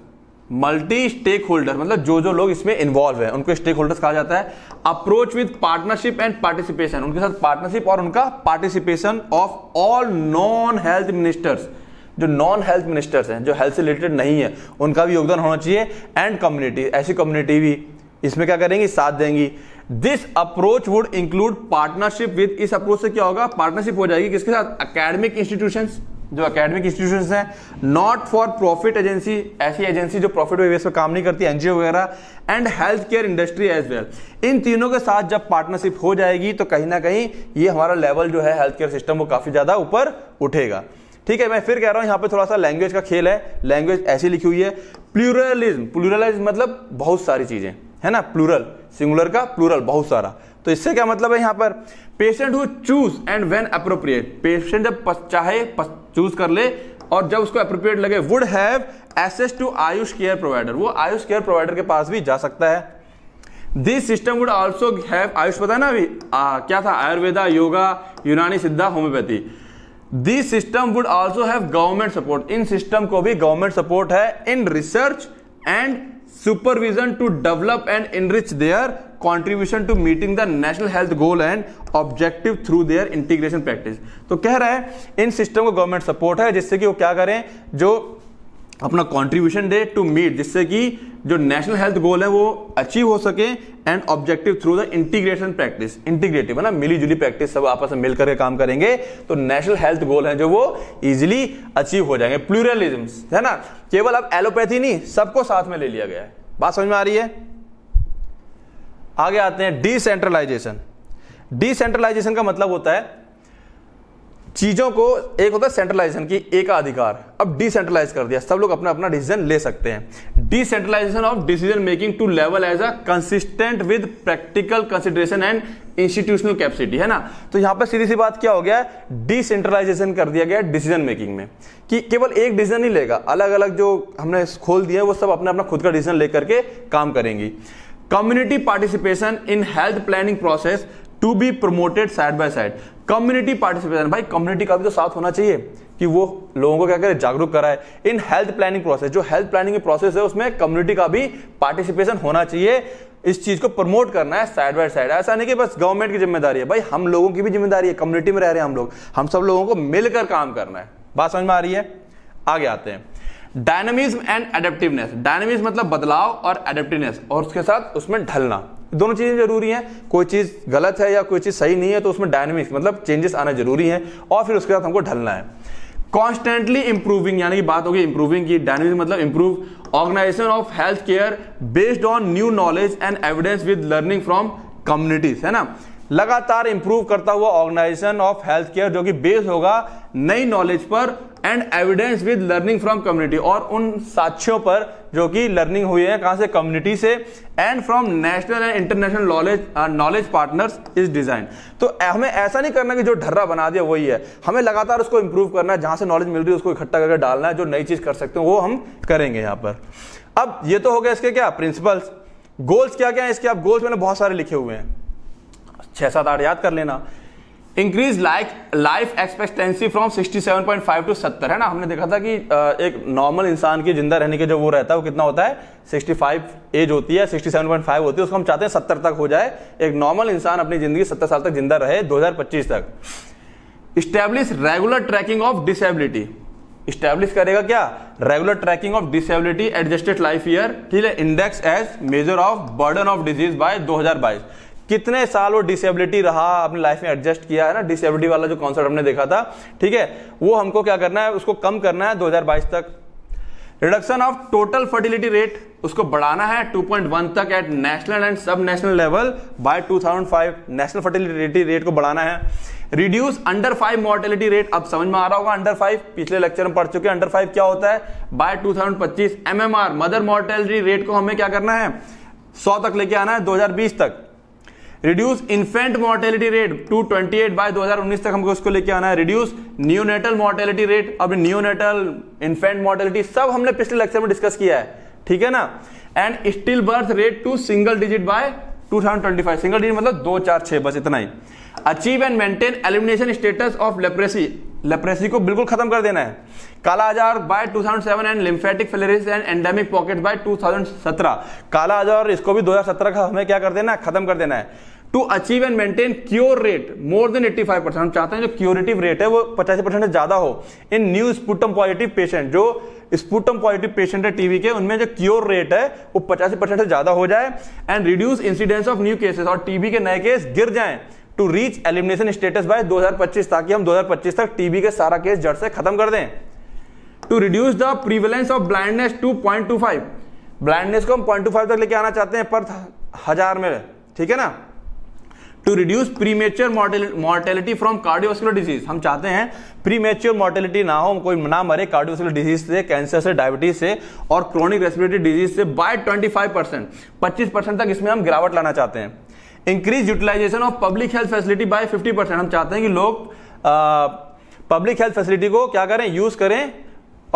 multi stakeholder मतलब जो जो लोग इसमें इन्वॉल्व है उनको स्टेक होल्डर्स कहा जाता है approach with partnership and participation उनके साथ पार्टनरशिप और उनका participation of all non health ministers जो नॉन हेल्थ मिनिस्टर्स हैं जो हेल्थ से रिलेटेड नहीं है उनका भी योगदान होना चाहिए एंड कम्युनिटी ऐसी कम्युनिटी भी इसमें क्या करेंगी साथ देंगी this approach would include partnership with इस अप्रोच से क्या होगा पार्टनरशिप हो जाएगी किसके साथ अकेडमिक इंस्टीट्यूशन जो अकेडमिक इंस्टीट्यूशन है नॉट फॉर प्रॉफिट एजेंसी ऐसी एजेंसी जो प्रॉफिट वे पर काम नहीं करती एनजीओ वगैरह and health care industry as well इन तीनों के साथ जब पार्टनरशिप हो जाएगी तो कहीं ना कहीं ये हमारा लेवल जो है हेल्थ केयर सिस्टम वो काफ़ी ज़्यादा ऊपर उठेगा ठीक है मैं फिर कह रहा हूं यहाँ पे थोड़ा सा लैंग्वेज का खेल है लैंग्वेज ऐसी लिखी हुई है प्लूरलिज्म प्लूरलाइज मतलब बहुत सारी चीज़ें है ना प्लूरल सिंगुलर का प्लूरल बहुत सारा तो इससे क्या मतलब है यहाँ पर patient who choose and when appropriate patient जब चाहे चूज कर ले और जब उसको अप्रोप्रिएट लगे would have access to Ayush care provider वो आयुष केयर प्रोवाइडर के पास भी जा सकता है this system would also have Ayush पता है ना अभी क्या था Ayurveda yoga Unani Siddha homeopathy this system would also have government support इन सिस्टम को भी गवर्नमेंट सपोर्ट है in research and supervision to develop and enrich their contribution to meeting the national health goal and objective through their integration practice तो कह रहा है इन system को गवर्नमेंट सपोर्ट है जिससे कि वो क्या करें जो अपना कंट्रीब्यूशन दे टू मीट जिससे कि जो नेशनल हेल्थ गोल है वो अचीव हो सके and objective through the integration practice integrative है ना मिली जुली प्रैक्टिस सब आपस में मिलकर काम करेंगे तो नेशनल हेल्थ गोल है जो वो इजिली अचीव हो जाएंगे प्लूरलिज्म है ना केवल अब एलोपैथी नहीं सबको साथ में ले लिया गया है बात समझ में आ रही है आगे आते हैं डिसेंट्रलाइजेशन डिसेंट्रलाइजेशन का मतलब होता है चीज़ों को एक होता है सेंट्रलाइजेशन की एक अधिकार अब डिसेंट्रलाइज कर दिया सब लोग अपना अपना डिसीजन ले सकते हैं decentralization of decision making to level as a consistent with practical consideration and institutional capacity है ना तो यहां पर सीधी सी बात क्या हो गया डिसेंट्रलाइजेशन कर दिया गया डिसीजन मेकिंग में कि केवल एक डिसीजन ही लेगा अलग अलग जो हमने खोल दिए वो सब अपना अपना खुद का डिसीजन लेकर के काम करेंगी community participation in health planning process to be promoted side by side community participation भाई कम्युनिटी का भी तो साथ होना चाहिए कि वो लोगों को क्या करे जागरूक कराए इन हेल्थ प्लानिंग प्रोसेस जो हेल्थ प्लानिंग प्रोसेस है उसमें कम्युनिटी का भी पार्टिसिपेशन होना चाहिए इस चीज को प्रमोट करना है साइड बाय साइड ऐसा नहीं कि बस गवर्नमेंट की जिम्मेदारी है भाई हम लोगों की भी जिम्मेदारी है कम्युनिटी में रह रहे हैं हम लोग हम सब लोगों को मिलकर काम करना है बात समझ में आ रही है आगे आते हैं डायनामिज्म एंड एडेप्टिवनेस डायनामिज्म मतलब बदलाव और एडेप्टिवनेस और उसके साथ उसमें ढलना दोनों चीज़ें जरूरी हैं कोई चीज़ गलत है या कोई चीज़ सही नहीं है तो उसमें डायनेमिक्स मतलब चेंजेस आना जरूरी है और फिर उसके साथ हमको ढलना है कॉन्स्टेंटली इंप्रूविंग यानी कि बात होगी इंप्रूविंग की डायनेमिक मतलब improve organisation of health care based on new knowledge and evidence with learning from communities है ना लगातार इंप्रूव करता हुआ ऑर्गेनाइजेशन ऑफ हेल्थ केयर जो कि बेस होगा नई नॉलेज पर and evidence with learning from community और उन साक्ष्यों पर जो कि लर्निंग हुई है कहां से कम्युनिटी से and from national and international knowledge knowledge partners is design तो हमें ऐसा नहीं करना कि जो ढर्रा बना दिया वही है हमें लगातार उसको इंप्रूव करना है जहां से नॉलेज मिल रही है उसको इकट्ठा करके डालना है जो नई चीज कर सकते हो वो हम करेंगे यहां पर अब ये तो हो गया इसके क्या प्रिंसिपल्स गोल्स क्या क्या है इसके आप गोल्स मैंने बहुत सारे लिखे हुए हैं छह सात आठ याद कर लेना increase like life expectancy from 67.5 to 70 है ना हमने देखा था कि एक नॉर्मल इंसान की जिंदा रहने के जो वो रहता है वो कितना होता है 65 एज होती है 67.5 होती है उसको हम चाहते हैं 70 तक हो जाए एक नॉर्मल इंसान अपनी जिंदगी 70 साल तक जिंदा रहे 2025 तक establish regular tracking of disability establish करेगा क्या regular tracking of disability adjusted life year ठीक है index as measure of burden of disease by 2022 कितने साल वो डिसेबिलिटी रहा अपनी लाइफ में एडजस्ट किया है ना डिसेबिलिटी वाला जो कॉन्सेप्ट हमने देखा था ठीक है वो हमको क्या करना है उसको कम करना है 2022 तक reduction of total fertility rate उसको बढ़ाना है 2.1 तक at national and sub national level by 2005 national fertility rate को बढ़ाना है reduce under five mortality rate अब समझ में आ रहा होगा अंडर फाइव पिछले लेक्चर में पढ़ चुके अंडर फाइव क्या होता है by 2025 MMR mother mortality rate को हमें क्या करना है 100 तक लेके आना है 2020 तक reduce infant mortality rate to twenty eight by दो हजार उन्नीस तक हमको उसको लेके आना है रिड्यूस न्यूनेटल मॉर्टेलिटी रेट अब न्यूनेटल इन्फेंट मॉर्टेलिटी सब हमने पिछले लेक्चर में डिस्कस किया है ठीक है ना and still birth rate to single digit by 2025 single digit मतलब दो चार छह बस इतना ही achieve and maintain elimination status of leprosy leprosy को बिल्कुल खत्म कर देना है kala azar by 2007 and lymphatic filaris and endemic pocket by 2017 kala आजार इसको भी 2017 का हमें क्या कर देना है खत्म कर देना है to achieve and maintain cure rate more than 85 percent चाहते हैं जो क्योरेटिव रेट है वो पचासी परसेंट से ज्यादा हो in new sputum positive patient जो स्पुटम पॉजिटिव पेशेंट है टीवी के उनमें जो क्योर रेट है वो पचासी परसेंट से ज्यादा हो जाए and reduce incidence of new cases और टीवी के नए केस गिर जाएं to reach elimination status by 2025 ताकि हम 2025 तक टीबी के सारा केस जड़ से खत्म कर दें to reduce the prevalence of blindness to point two five blindness को हम पॉइंट टू फाइव तक लेके आना चाहते हैं पर हजार में ठीक है ना to reduce premature mortality from cardiovascular disease हम चाहते हैं प्रीमेच्योर मॉर्टेलिटी ना हो कोई ना मरे कार्डियोस्कुलर डिजीज से कैंसर से डायबिटीज से और क्रोनिक रेस्पिरेटरी डिजीज से बाय 25 परसेंट पच्चीस परसेंट तक इसमें हम गिरावट लाना चाहते हैं increase utilization of public health facility by 50 percent हम चाहते हैं कि लोग पब्लिक हेल्थ फैसिलिटी को क्या करें यूज करें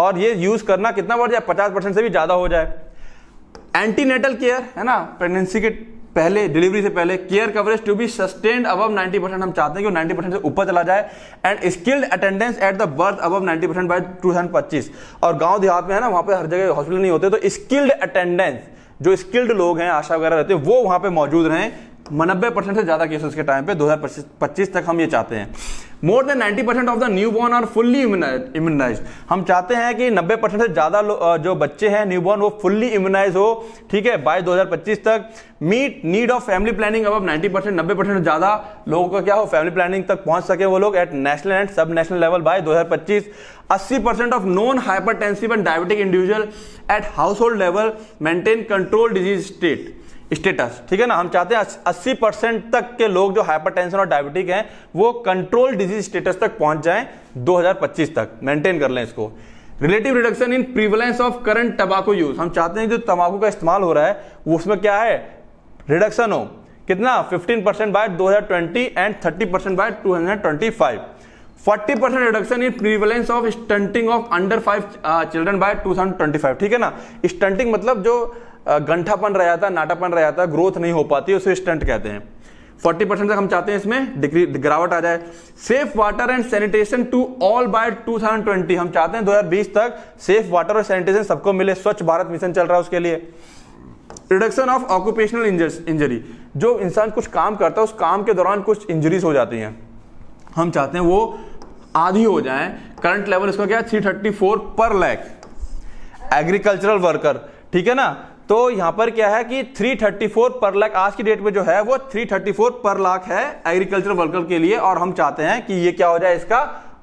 और ये यूज करना कितना बढ़ जाए पचास परसेंट से भी ज्यादा हो जाए एंटीनेटल केयर है ना प्रेगनेंसी के पहले डिलीवरी से पहले care coverage to be sustained अब 90 परसेंट हम चाहते हैं कि 90 परसेंट से ऊपर चला जाए and skilled attendance at the birth अब 90 परसेंट बाई टू थाउजेंड पच्चीस और गांव देहात में है ना वहां पर हर जगह हॉस्पिटल नहीं होते तो स्किल्ड अटेंडेंस जो स्किल्ड लोग हैं आशा वगैरह रहते हैं वो वहां पे मौजूद रहें नब्बे परसेंट से ज्यादा केसेस के टाइम पे 2025 तक हम ये चाहते हैं more than 90 percent of the new born are fully immunize हम चाहते हैं कि 90 परसेंट से ज्यादा जो बच्चे हैं न्यू बॉर्न वो फुल्ली इम्यूनाइज हो ठीक है बाय 2025 तक meet need of family planning अब नाइनटी परसेंट नब्बे परसेंट से ज्यादा लोगों का क्या हो फैमिली प्लानिंग तक पहुंच सके वो लोग at national and sub national level by 2025 अस्सी percent of non hyper and diabetic individual at household level maintain control disease state status ठीक है ना हम चाहते हैं 80 परसेंट तक के लोग जो हाइपरटेंशन और डायबिटिक हैं वो कंट्रोल डिजीज स्टेटस तक पहुंच जाएं 2025 तक मेंटेन कर लें इसको relative reduction in prevalence of current tobacco use हम चाहते हैं जो तंबाकू का इस्तेमाल हो रहा है उसमें क्या है रिडक्शन हो कितना 15 percent by and 30 percent by 2025 percent reduction in prevalence of stunting of under five children by two ठीक है ना स्टंटिंग मतलब जो गंठापन रह जाता है नाटापन रह जाता है ग्रोथ नहीं हो पाती उसे स्टंट कहते हैं 40 परसेंट तक हम चाहते हैं इसमें डिग्री गिरावट आ जाए safe water and sanitation to all by 2020 हम चाहते हैं 2020 तक सेफ वाटर और सैनिटेशन सबको मिले स्वच्छ भारत मिशन चल रहा है उसके लिए रिडक्शन ऑफ ऑक्यूपेशनल इंजरी जो इंसान कुछ काम करता है उस काम के दौरान कुछ इंजरीज हो जाती हैं हम चाहते हैं वो आधी हो जाए करंट लेवल इसका क्या थ्री 334 पर लैक एग्रीकल्चरल वर्कर ठीक है ना तो यहां पर क्या है कि 334 पर लाख आज की डेट में जो है वो 334 पर लाख है एग्रीकल्चर वर्कर के लिए और हम चाहते हैं कि ये क्या हो जाए इसका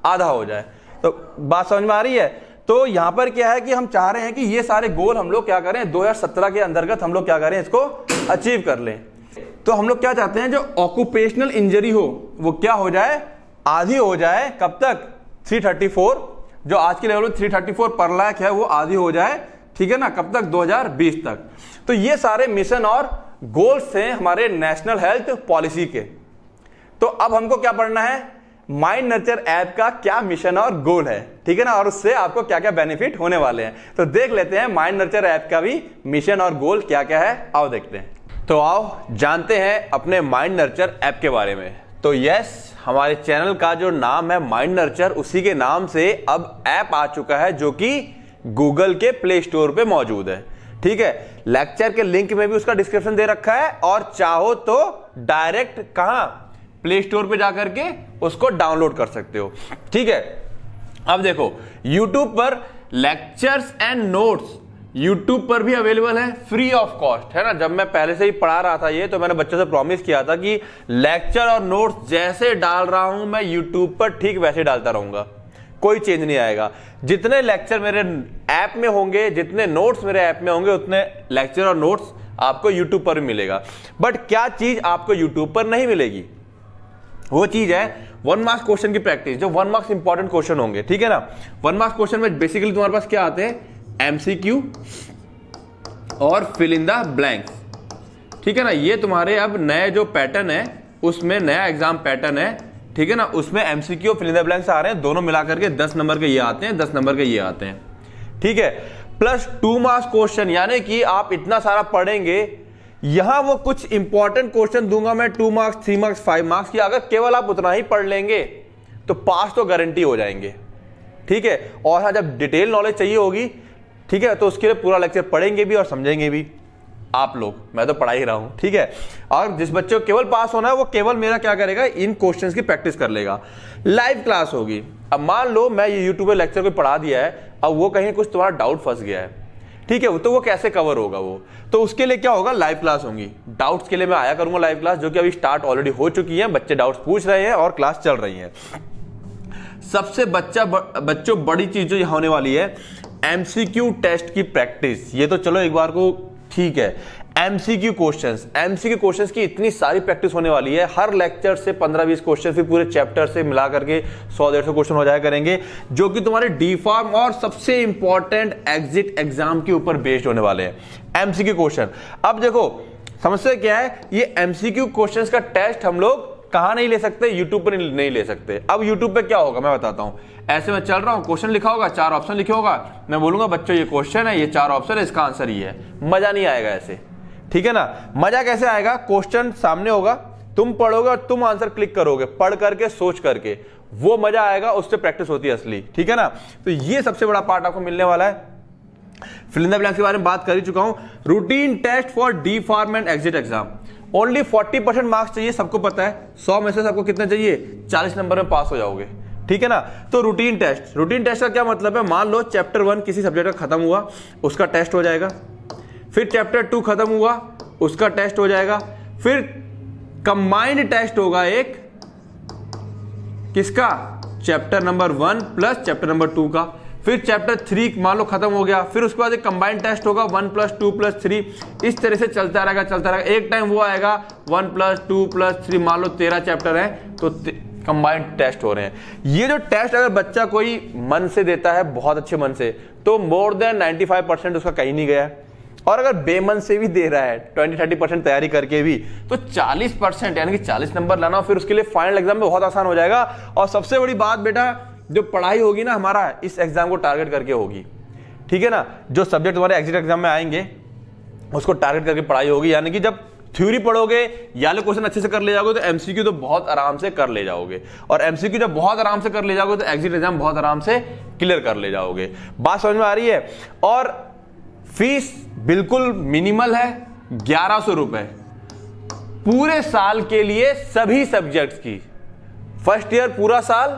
आधा हो जाए तो बात समझ में आ रही है तो यहां पर क्या है कि हम चाह रहे हैं कि ये सारे गोल हम लोग क्या करें 2017 के अंतर्गत हम लोग क्या करें इसको अचीव कर लें तो हम लोग क्या चाहते हैं जो ऑक्यूपेशनल इंजरी हो वो क्या हो जाए आधी हो जाए कब तक 334 जो आज के लेवल में 334 पर लाख है वो आधी हो जाए ठीक है ना कब तक 2020 तक तो ये सारे मिशन और गोल्स हैं हमारे नेशनल हेल्थ पॉलिसी के तो अब हमको क्या पढ़ना है माइंड नर्चर ऐप का क्या मिशन और गोल है ठीक है ना और उससे आपको क्या क्या बेनिफिट होने वाले हैं तो देख लेते हैं माइंड नर्चर ऐप का भी मिशन और गोल क्या क्या है आओ देखते हैं तो आओ जानते हैं अपने माइंड नर्चर ऐप के बारे में तो यस हमारे चैनल का जो नाम है माइंड नर्चर उसी के नाम से अब ऐप आ चुका है जो कि गूगल के प्ले स्टोर पर मौजूद है ठीक है लेक्चर के लिंक में भी उसका डिस्क्रिप्शन दे रखा है और चाहो तो डायरेक्ट कहा प्ले स्टोर पर जाकर के उसको डाउनलोड कर सकते हो ठीक है अब देखो यूट्यूब पर लेक्चर्स एंड नोट्स यूट्यूब पर भी अवेलेबल है फ्री ऑफ कॉस्ट है ना जब मैं पहले से ही पढ़ा रहा था ये तो मैंने बच्चों से प्रॉमिस किया था कि लेक्चर और नोट्स जैसे डाल रहा हूं मैं यूट्यूब पर ठीक वैसे डालता रहूंगा कोई चेंज नहीं आएगा जितने लेक्चर मेरे ऐप में होंगे जितने नोट्स मेरे ऐप में होंगे उतने लेक्चर और नोट्स आपको यूट्यूब पर मिलेगा बट क्या चीज आपको यूट्यूब पर नहीं मिलेगी वो चीज है वन मार्क्स क्वेश्चन की प्रैक्टिस जो वन मार्क्स इंपॉर्टेंट क्वेश्चन होंगे ठीक है ना वन मार्क्स क्वेश्चन में बेसिकली तुम्हारे पास क्या आते हैं एमसीक्यू और फिल इन द ब्लैंक्स ठीक है ना ये तुम्हारे अब नए जो पैटर्न है उसमें नया एग्जाम पैटर्न है ठीक है ना उसमें एमसीक्यू फिल ब्लैंक्स आ रहे हैं दोनों मिलाकर के दस नंबर के ये आते हैं दस नंबर के ये आते हैं ठीक है प्लस टू मार्क्स क्वेश्चन यानी कि आप इतना सारा पढ़ेंगे यहां वो कुछ इंपॉर्टेंट क्वेश्चन दूंगा मैं two marks three marks five marks की अगर केवल आप उतना ही पढ़ लेंगे तो पास तो गारंटी हो जाएंगे ठीक है और हाँ जब डिटेल नॉलेज चाहिए होगी ठीक है तो उसके लिए पूरा लेक्चर पढ़ेंगे भी और समझेंगे भी आप लोग मैं तो पढ़ा ही रहा हूं ठीक है और जिस बच्चे को केवल पास होना है वो केवल मेरा क्या करेगा इन क्वेश्चंस की प्रैक्टिस कर लेगा लाइव क्लास होगी अब मान लो मैं ये यूट्यूब लेक्चर को पढ़ा दिया है अब वो कहीं कुछ तुम्हारा डाउट फंस गया है ठीक है तो वो कैसे कवर होगा वो तो उसके लिए क्या होगा लाइव क्लास होंगी डाउट्स के लिए मैं आया करूंगा लाइव क्लास जो कि अभी स्टार्ट ऑलरेडी हो चुकी है बच्चे डाउट्स पूछ रहे हैं और क्लास चल रही है सबसे बच्चा बच्चों बड़ी चीज जो होने वाली है एमसीक्यू टेस्ट की प्रैक्टिस ये तो चलो एक बार को ठीक है एमसीक्यू क्वेश्चंस एमसीक्यू क्वेश्चंस की इतनी सारी प्रैक्टिस होने वाली है हर लेक्चर से पंद्रह बीस क्वेश्चन फिर पूरे चैप्टर से मिला करके सौ डेढ़ सौ क्वेश्चन हो जाए करेंगे जो कि तुम्हारे डी फॉर्म और सबसे इंपॉर्टेंट एग्जिट एग्जाम के ऊपर बेस्ड होने वाले हैं एमसीक्यू क्वेश्चन अब देखो समस्या क्या है ये एमसीक्यू क्वेश्चंस का टेस्ट हम लोग कहा नहीं ले सकते यूट्यूब पर नहीं ले सकते अब यूट्यूब पर क्या होगा मैं बताता हूं ऐसे में चल रहा हूं क्वेश्चन लिखा होगा चार ऑप्शन लिखा होगा मैं बोलूंगा बच्चों ये क्वेश्चन है ये चार ऑप्शन है इसका आंसर ये है मजा नहीं आएगा ऐसे ठीक है ना मजा कैसे आएगा क्वेश्चन सामने होगा तुम पढ़ोगे और तुम आंसर क्लिक करोगे पढ़ करके सोच करके वो मजा आएगा उससे प्रैक्टिस होती है असली ठीक है ना तो ये सबसे बड़ा पार्ट आपको मिलने वाला है फिलिंदा ब्लैक के बारे में बात कर ही चुका हूं routine test for D pharm and exit exam only forty percent marks चाहिए सबको पता है सौ में से सबको कितने चाहिए चालीस नंबर में पास हो जाओगे ठीक है ना तो रूटीन टेस्ट रूटीन टेस्ट का क्या मतलब है मान लो चैप्टर वन किसी सब्जेक्ट का खत्म हुआ उसका टेस्ट हो जाएगा फिर चैप्टर टू खत्म हुआ उसका टेस्ट हो जाएगा फिर कंबाइंड टेस्ट होगा एक किसका chapter number one plus chapter number two का फिर चैप्टर थ्री मान लो खत्म हो गया फिर उसके बाद एक कंबाइन टेस्ट होगा one plus two plus three इस तरह से चलता रहेगा चलता रहेगा एक टाइम वो आएगा one plus two plus three मान लो तेरह चैप्टर है तो कंबाइंड टेस्ट हो रहे हैं ये जो टेस्ट अगर बच्चा कोई मन से देता है बहुत अच्छे मन से तो मोर देन 95 परसेंट उसका कहीं नहीं गया और अगर बेमन से भी दे रहा है ट्वेंटी थर्टी परसेंट तैयारी करके भी तो चालीस परसेंट यानी कि चालीस नंबर लाना फिर उसके लिए फाइनल एग्जाम में बहुत आसान हो जाएगा और सबसे बड़ी बात बेटा जो पढ़ाई होगी ना हमारा इस एग्जाम को टारगेट करके होगी ठीक है ना जो सब्जेक्ट तुम्हारे एग्जिट एग्जाम में आएंगे उसको टारगेट करके पढ़ाई होगी यानी कि जब थ्योरी पढ़ोगे या लो तो क्वेश्चन अच्छे से कर ले जाओगे तो एमसीक्यू तो बहुत आराम से कर ले जाओगे और एमसीक्यू जब बहुत आराम से कर ले जाओगे तो एग्जिट एग्जाम बहुत आराम से क्लियर कर ले जाओगे बात समझ में आ रही है और फीस बिल्कुल मिनिमल है ग्यारह सौ रुपए पूरे साल के लिए सभी सब्जेक्ट्स की फर्स्ट ईयर पूरा साल